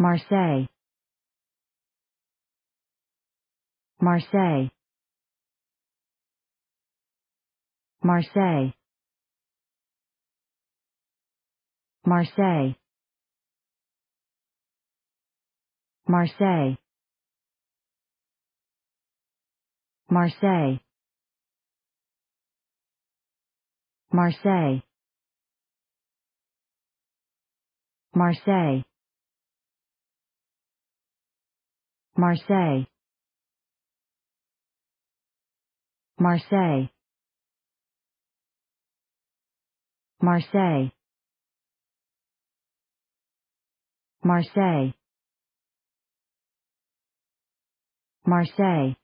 Marseille Marseille Marseille Marseille Marseille Marseille Marseille Marseille Marseille Marseille Marseille Marseille Marseille